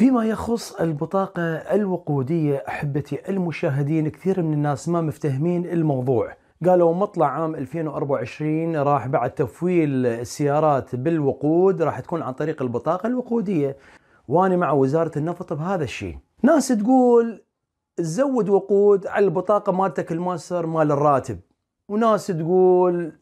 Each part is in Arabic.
فيما يخص البطاقة الوقودية أحبتي المشاهدين كثير من الناس ما مفتهمين الموضوع قالوا مطلع عام 2024 راح بعد تفويل السيارات بالوقود راح تكون عن طريق البطاقة الوقودية وأنا مع وزارة النفط بهذا الشيء ناس تقول زود وقود على البطاقة مالتك الماستر مال الراتب وناس تقول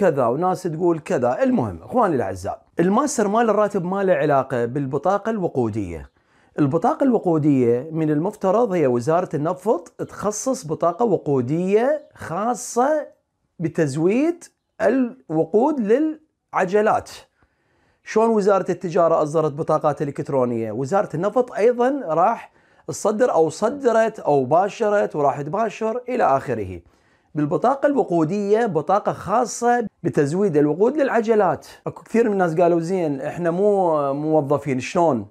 كذا وناس تقول كذا المهم اخواني الاعزاء الماستر مال الراتب ما له علاقه بالبطاقه الوقوديه البطاقة الوقودية من المفترض هي وزارة النفط تخصص بطاقة وقودية خاصة بتزويد الوقود للعجلات شلون وزارة التجارة أصدرت بطاقات إلكترونية وزارة النفط أيضا راح تصدر أو صدرت أو باشرت وراح تباشر إلى آخره بالبطاقة الوقودية بطاقة خاصة بتزويد الوقود للعجلات اكو كثير من الناس قالوا زين احنا مو موظفين شلون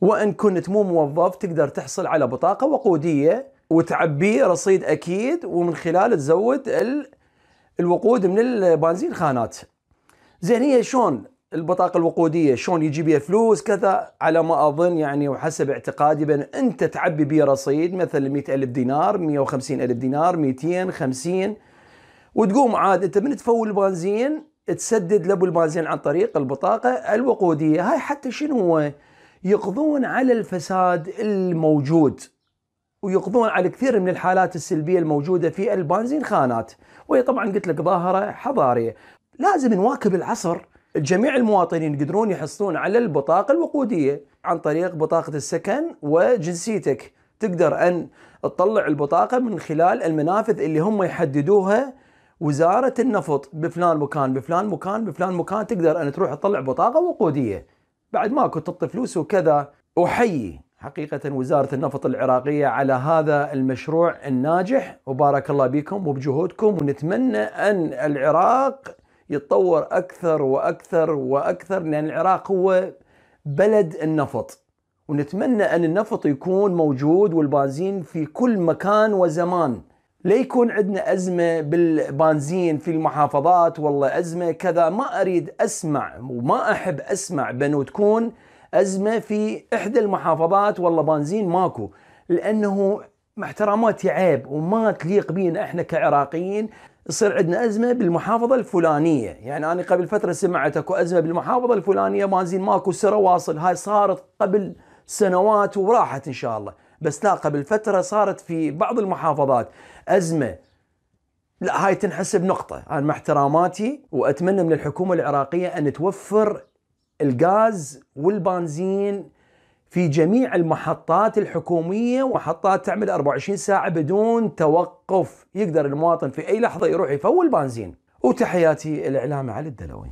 وان كنت مو موظف تقدر تحصل على بطاقه وقوديه وتعبيه رصيد اكيد ومن خلاله تزود ال... الوقود من البنزين خانات زين هي شلون البطاقه الوقوديه شلون يجي بيها فلوس كذا على ما اظن يعني وحسب اعتقادي بان انت تعبي بيه رصيد مثلا 100000 دينار 150000 دينار 250 وتقوم عاد انت من تفول البنزين تسدد لابو البنزين عن طريق البطاقه الوقوديه هاي حتى شنو هو يقضون على الفساد الموجود ويقضون على كثير من الحالات السلبية الموجودة في البنزين خانات وهي طبعا قلت لك ظاهرة حضارية لازم نواكب العصر جميع المواطنين يقدرون يحصلون على البطاقة الوقودية عن طريق بطاقة السكن وجنسيتك تقدر أن تطلع البطاقة من خلال المنافذ اللي هم يحددوها وزاره النفط بفلان مكان بفلان مكان بفلان مكان تقدر ان تروح تطلع بطاقه وقوديه بعد ما كنت تعطي فلوس وكذا احيي حقيقه وزاره النفط العراقيه على هذا المشروع الناجح وبارك الله بكم وبجهودكم ونتمنى ان العراق يتطور اكثر واكثر واكثر لان العراق هو بلد النفط ونتمنى ان النفط يكون موجود والبنزين في كل مكان وزمان لا يكون عندنا أزمة بالبنزين في المحافظات والله أزمة كذا ما أريد أسمع وما أحب أسمع بأنه تكون أزمة في إحدى المحافظات والله بنزين ماكو لأنه احتراماتي عيب وما تليق بينا احنا كعراقيين يصير عندنا ازمه بالمحافظه الفلانيه، يعني انا قبل فتره سمعت اكو ازمه بالمحافظه الفلانيه بنزين ماكو سره واصل، هاي صارت قبل سنوات وراحت ان شاء الله. بس لا قبل فتره صارت في بعض المحافظات ازمه لا هاي تنحسب نقطه انا مع احتراماتي واتمنى من الحكومه العراقيه ان توفر الغاز والبنزين في جميع المحطات الحكومية ومحطات تعمل 24 ساعة بدون توقف يقدر المواطن في أي لحظة يروح يفول بنزين وتحياتي الإعلام علي الدلوي